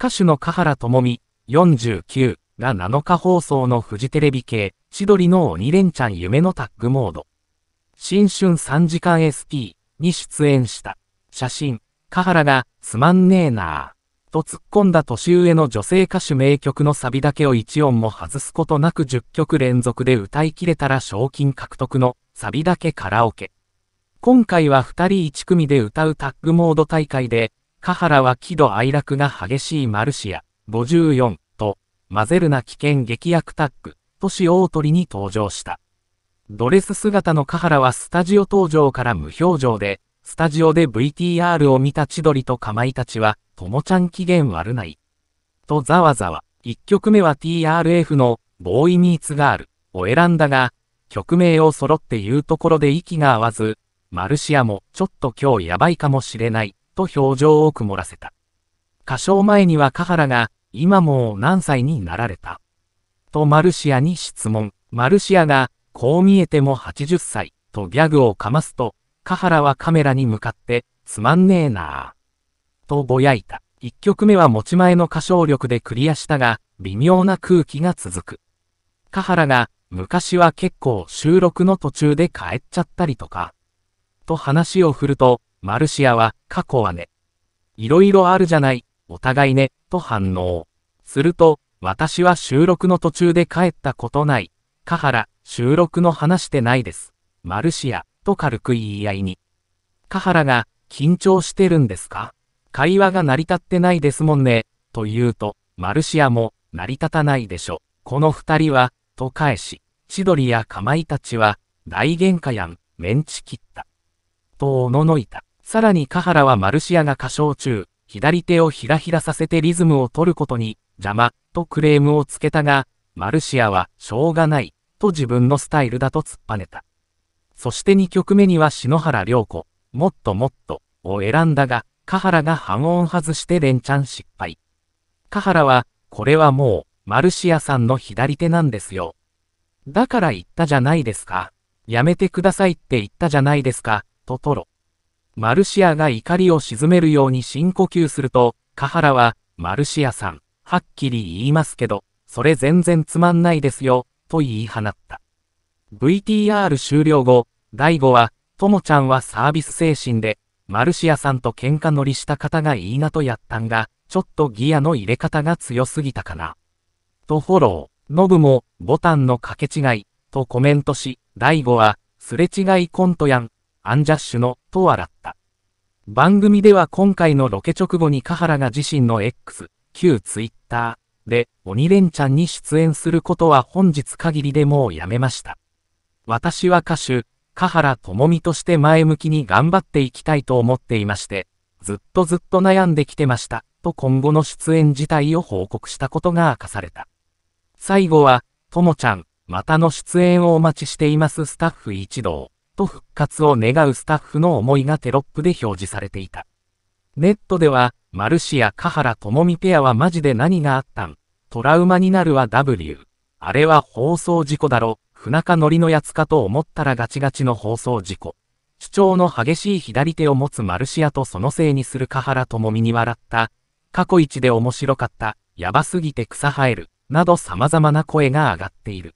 歌手の香原智美49が7日放送のフジテレビ系、千鳥の鬼レンちゃん夢のタッグモード。新春3時間 SP に出演した。写真、香原がつまんねえなぁ。と突っ込んだ年上の女性歌手名曲のサビだけを1音も外すことなく10曲連続で歌い切れたら賞金獲得のサビだけカラオケ。今回は2人1組で歌うタッグモード大会で、カハラは喜怒哀楽が激しいマルシア、54と、混ぜるな危険劇薬タッグ、都市大鳥に登場した。ドレス姿のカハラはスタジオ登場から無表情で、スタジオで VTR を見た千鳥とかまいたちは、ともちゃん機嫌悪ない。とざわざわ、1曲目は TRF の、ボーイミーツガールを選んだが、曲名を揃って言うところで息が合わず、マルシアもちょっと今日やばいかもしれないと表情を曇らせた。歌唱前にはカハラが、今もう何歳になられたとマルシアに質問。マルシアが、こう見えても80歳、とギャグをかますと、カハラはカメラに向かって、つまんねえなぁ。とぼやいた。一曲目は持ち前の歌唱力でクリアしたが、微妙な空気が続く。カハラが、昔は結構収録の途中で帰っちゃったりとか、と話を振ると、マルシアは、過去はね。いろいろあるじゃない、お互いね、と反応。すると、私は収録の途中で帰ったことない。カハラ、収録の話してないです。マルシア、と軽く言い合いに。カハラが、緊張してるんですか会話が成り立ってないですもんね、と言うと、マルシアも、成り立たないでしょ。この二人は、と返し、千鳥やかまいたちは、大喧嘩やん、メンチ切った。とおののいた。さらにカハラはマルシアが歌唱中、左手をひらひらさせてリズムを取ることに、邪魔、とクレームをつけたが、マルシアは、しょうがない、と自分のスタイルだと突っぱねた。そして2曲目には篠原涼子、もっともっと、を選んだが、カハラが半音外して連チャン失敗。カハラは、これはもう、マルシアさんの左手なんですよ。だから言ったじゃないですか。やめてくださいって言ったじゃないですか、とトロ。マルシアが怒りを鎮めるように深呼吸すると、カハラは、マルシアさん、はっきり言いますけど、それ全然つまんないですよ、と言い放った。VTR 終了後、大悟は、ともちゃんはサービス精神で、マルシアさんと喧嘩乗りした方がいいなとやったんが、ちょっとギアの入れ方が強すぎたかな。とフォロー、ノブも、ボタンの掛け違い、とコメントし、大悟は、すれ違いコントやん、アンジャッシュの、と笑った。番組では今回のロケ直後にハ原が自身の X、旧 Twitter で鬼レンチャンに出演することは本日限りでもうやめました。私は歌手、ラ原も美として前向きに頑張っていきたいと思っていまして、ずっとずっと悩んできてました、と今後の出演自体を報告したことが明かされた。最後は、ともちゃん、またの出演をお待ちしていますスタッフ一同。と復活を願うスタッフの思いがテロップで表示されていた。ネットでは、マルシア・カハラ・トモミペアはマジで何があったんトラウマになるは W。あれは放送事故だろ。船か乗りのやつかと思ったらガチガチの放送事故。主張の激しい左手を持つマルシアとそのせいにするカハラトモミに笑った。過去一で面白かった。やばすぎて草生える。など様々な声が上がっている。